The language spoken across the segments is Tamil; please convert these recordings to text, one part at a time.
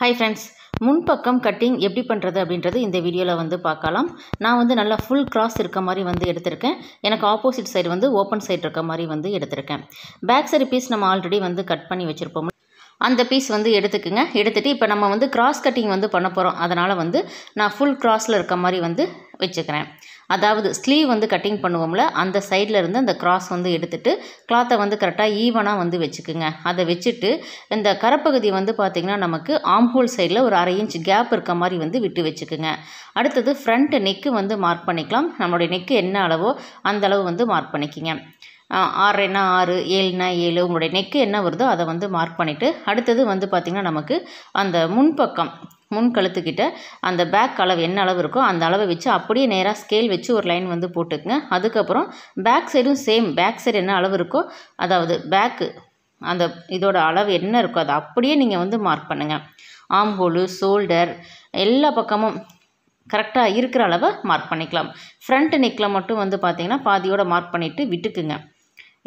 ஹாய் ஃப்ரெண்ட்ஸ் முன்பக்கம் கட்டிங் எப்படி பண்ணுறது அப்படின்றது இந்த வீடியோவில் வந்து பார்க்கலாம் நான் வந்து நல்லா ஃபுல் கிராஸ் இருக்க மாதிரி வந்து எடுத்திருக்கேன் எனக்கு ஆப்போசிட் சைடு வந்து ஓப்பன் சைடு இருக்க மாதிரி வந்து எடுத்திருக்கேன் பேக் சைடு பீஸ் நம்ம ஆல்ரெடி வந்து கட் பண்ணி வச்சுருப்போம் அந்த பீஸ் வந்து எடுத்துக்குங்க எடுத்துகிட்டு இப்போ நம்ம வந்து கிராஸ் கட்டிங் வந்து பண்ண போகிறோம் அதனால் வந்து நான் ஃபுல் கிராஸில் இருக்க மாதிரி வந்து வச்சுக்கிறேன் அதாவது ஸ்லீவ் வந்து கட்டிங் பண்ணுவோம்ல அந்த சைடில் இருந்து அந்த கிராஸ் வந்து எடுத்துகிட்டு கிளாத்தை வந்து கரெக்டாக ஈவனாக வந்து வச்சுக்குங்க அதை வச்சுட்டு இந்த கரப்பகுதி வந்து பார்த்திங்கன்னா நமக்கு ஆம்ஹோல் சைடில் ஒரு அரை இன்ச் கேப் இருக்க மாதிரி வந்து விட்டு வச்சுக்குங்க அடுத்தது ஃப்ரண்ட் நெக்கு வந்து மார்க் பண்ணிக்கலாம் நம்மளுடைய நெக்கு என்ன அளவோ அந்த அளவு வந்து மார்க் பண்ணிக்கிங்க ஆறுனா ஆறு ஏழுனா ஏழு உங்களுடைய நெக்கு என்ன வருதோ அதை வந்து மார்க் பண்ணிவிட்டு அடுத்தது வந்து பார்த்திங்கன்னா நமக்கு அந்த முன்பக்கம் முன் கழுத்துக்கிட்ட அந்த பேக் அளவு என்ன அளவு இருக்கோ அந்த அளவை வச்சு அப்படியே நேராக ஸ்கேல் வச்சு ஒரு லைன் வந்து போட்டுக்குங்க அதுக்கப்புறம் பேக் சைடும் சேம் பேக் சைடு என்ன அளவு இருக்கோ அதாவது பேக்கு அந்த இதோட அளவு என்ன இருக்கோ அதை அப்படியே நீங்கள் வந்து மார்க் பண்ணுங்கள் ஆம் ஹோலு ஷோல்டர் எல்லா பக்கமும் கரெக்டாக இருக்கிற அளவை மார்க் பண்ணிக்கலாம் ஃப்ரண்ட் நெக்கில் மட்டும் வந்து பார்த்திங்கன்னா பாதியோடு மார்க் பண்ணிவிட்டு விட்டுக்குங்க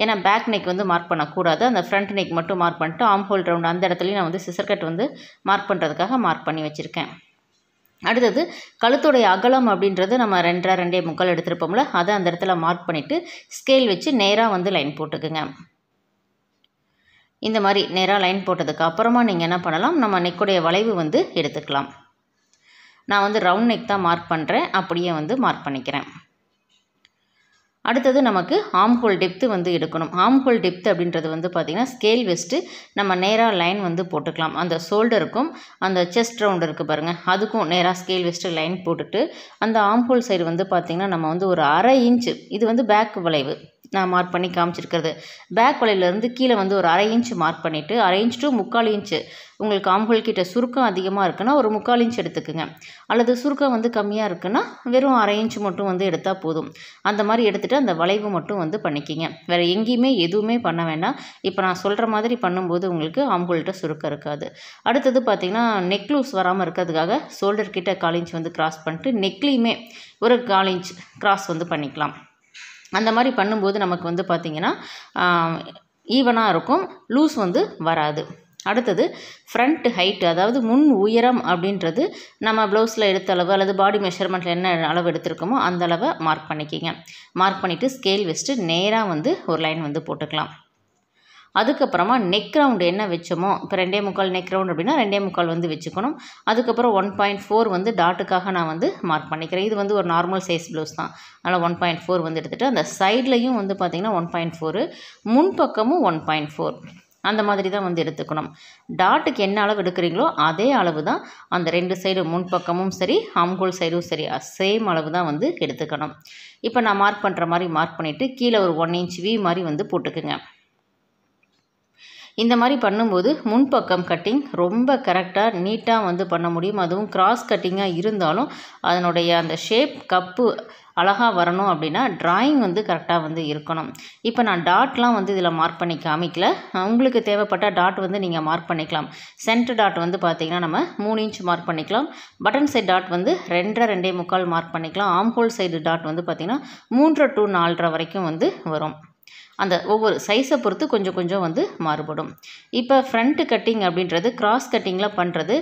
ஏன்னா பேக் நெக் வந்து மார்க் பண்ணக்கூடாது அந்த ஃப்ரண்ட் நெக் மட்டும் மார்க் பண்ணிட்டு ஆம் ஹோல் ரவுண்ட் அந்த இடத்துலையும் நான் வந்து சிசர் கட் வந்து மார்க் பண்ணுறதுக்காக மார்க் பண்ணி வச்சுருக்கேன் அடுத்தது கழுத்துடைய அகலம் அப்படின்றது நம்ம ரெண்டரை ரெண்டே முக்கால் எடுத்திருப்போம்ல அதை அந்த இடத்துல மார்க் பண்ணிவிட்டு ஸ்கேல் வச்சு நேராக வந்து லைன் போட்டுக்குங்க இந்த மாதிரி நேராக லைன் போட்டதுக்கு அப்புறமா நீங்கள் என்ன பண்ணலாம் நம்ம நெக்குடைய வளைவு வந்து எடுத்துக்கலாம் நான் வந்து ரவுண்ட் நெக் தான் மார்க் பண்ணுறேன் அப்படியே வந்து மார்க் பண்ணிக்கிறேன் அடுத்தது நமக்கு ஆம்ஹோல் டெப்த்து வந்து எடுக்கணும் ஆம்ஹோல் டெப்த் அப்படின்றது வந்து பார்த்திங்கன்னா ஸ்கேல் வெஸ்ட்டு நம்ம நேராக லைன் வந்து போட்டுக்கலாம் அந்த ஷோல்டருக்கும் அந்த செஸ்ட் ரவுண்ட் இருக்குது பாருங்கள் அதுக்கும் நேராக ஸ்கேல் வெஸ்ட்டு லைன் போட்டுட்டு அந்த ஆம்ஹோல் சைடு வந்து பார்த்திங்கன்னா நம்ம வந்து ஒரு அரை இன்ச்சு இது வந்து பேக் வளைவு நான் மார்க் பண்ணி காமிச்சிருக்கிறது பேக் வலையிலேருந்து கீழே வந்து ஒரு அரை இன்ச் மார்க் பண்ணிவிட்டு அரை இன்ச் டூ முக்கால் இன்ச்சு உங்களுக்கு ஆம்புகள் கிட்ட சுருக்கம் அதிகமாக இருக்குன்னா ஒரு முக்கால் இன்ச் எடுத்துக்கோங்க அல்லது சுருக்கம் வந்து கம்மியாக இருக்குன்னா வெறும் அரை இன்ச் மட்டும் வந்து எடுத்தால் போதும் அந்த மாதிரி எடுத்துகிட்டு அந்த வளைவு மட்டும் வந்து பண்ணிக்கிங்க வேறு எங்கேயுமே எதுவுமே பண்ண வேண்டாம் இப்போ நான் சொல்கிற மாதிரி பண்ணும்போது உங்களுக்கு ஆம்புகள்கிட்ட சுருக்கம் இருக்காது அடுத்தது பார்த்திங்கன்னா நெக்லூஸ் வராமல் இருக்கிறதுக்காக ஷோல்டர் கிட்ட கால் இன்ச் வந்து கிராஸ் பண்ணிட்டு நெக்லேயுமே ஒரு கால் இன்ச் கிராஸ் வந்து பண்ணிக்கலாம் அந்த மாதிரி பண்ணும்போது நமக்கு வந்து பார்த்திங்கன்னா ஈவனாக இருக்கும் லூஸ் வந்து வராது அடுத்தது ஃப்ரண்ட் ஹைட் அதாவது முன் உயரம் அப்படின்றது நம்ம ப்ளவுஸில் எடுத்த அளவு அல்லது பாடி மெஷர்மெண்ட்டில் என்ன அளவு எடுத்திருக்கோமோ அந்த அளவை மார்க் பண்ணிக்கிங்க மார்க் பண்ணிவிட்டு ஸ்கேல் வச்சுட்டு நேராக வந்து ஒரு லைன் வந்து போட்டுக்கலாம் அதுக்கப்புறமா நெக் ரவுண்டு என்ன வச்சோமோ இப்போ ரெண்டே முக்கால் நெக் ரவுண்ட் அப்படின்னா ரெண்டே முக்கால் வந்து வச்சுக்கணும் அதுக்கப்புறம் ஒன் பாயிண்ட் ஃபோர் வந்து டாட்டுக்காக நான் வந்து மார்க் பண்ணிக்கிறேன் இது வந்து ஒரு நார்மல் சைஸ் ப்ளவுஸ் தான் அதனால் ஒன் பாயிண்ட் ஃபோர் வந்து எடுத்துகிட்டு அந்த சைட்லையும் வந்து பார்த்திங்கன்னா ஒன் பாயிண்ட் முன் முன்பக்கமும் ஒன் பாயிண்ட் ஃபோர் அந்த மாதிரி தான் வந்து எடுத்துக்கணும் டாட்டுக்கு என்ன அளவு எடுக்கிறீங்களோ அதே அளவு தான் அந்த ரெண்டு சைடு முன்பக்கமும் சரி ஆம்கோல் சைடும் சரி சேம் அளவு தான் வந்து எடுத்துக்கணும் இப்போ நான் மார்க் பண்ணுற மாதிரி மார்க் பண்ணிவிட்டு கீழே ஒரு ஒன் இன்ச் வி மாதிரி வந்து போட்டுக்குங்க இந்த மாதிரி பண்ணும்போது முன்பக்கம் கட்டிங் ரொம்ப கரெக்டாக நீட்டாக வந்து பண்ண முடியும் அதுவும் கிராஸ் கட்டிங்காக இருந்தாலும் அதனுடைய அந்த ஷேப் கப்பு அழகாக வரணும் அப்படின்னா ட்ராயிங் வந்து கரெக்டாக வந்து இருக்கணும் இப்போ நான் டாட்லாம் வந்து இதில் மார்க் பண்ணி காமிக்கல உங்களுக்கு தேவைப்பட்ட டாட் வந்து நீங்கள் மார்க் பண்ணிக்கலாம் சென்டர் டாட் வந்து பார்த்திங்கன்னா நம்ம மூணு இன்ச் மார்க் பண்ணிக்கலாம் பட்டன் சைட் டாட் வந்து ரெண்டரை ரெண்டே முக்கால் மார்க் பண்ணிக்கலாம் ஆம்ஹோல் சைடு டாட் வந்து பார்த்திங்கன்னா மூன்றரை டு நாலரை வரைக்கும் வந்து வரும் அந்த ஒவ்வொரு சைஸை பொறுத்து கொஞ்சம் கொஞ்சம் வந்து மாறுபடும் இப்போ ஃப்ரண்ட்டு கட்டிங் அப்படின்றது கிராஸ் கட்டிங்கில் பண்ணுறது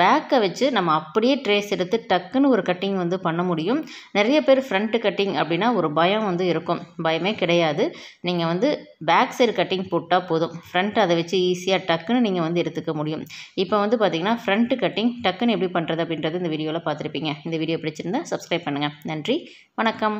பேக்கை வச்சு நம்ம அப்படியே ட்ரேஸ் எடுத்து டக்குன்னு ஒரு கட்டிங் வந்து பண்ண முடியும் நிறைய பேர் ஃப்ரண்ட்டு கட்டிங் அப்படின்னா ஒரு பயம் வந்து இருக்கும் பயமே கிடையாது நீங்கள் வந்து பேக் சைடு கட்டிங் போட்டால் போதும் ஃப்ரண்ட் அதை வச்சு ஈஸியாக டக்குன்னு நீங்கள் வந்து எடுத்துக்க முடியும் இப்போ வந்து பார்த்திங்கன்னா ஃப்ரண்ட்டு கட்டிங் டக்குன்னு எப்படி பண்ணுறது அப்படின்றது இந்த வீடியோவில் பார்த்துருப்பீங்க இந்த வீடியோ பிடிச்சிருந்தா சப்ஸ்கிரைப் பண்ணுங்கள் நன்றி வணக்கம்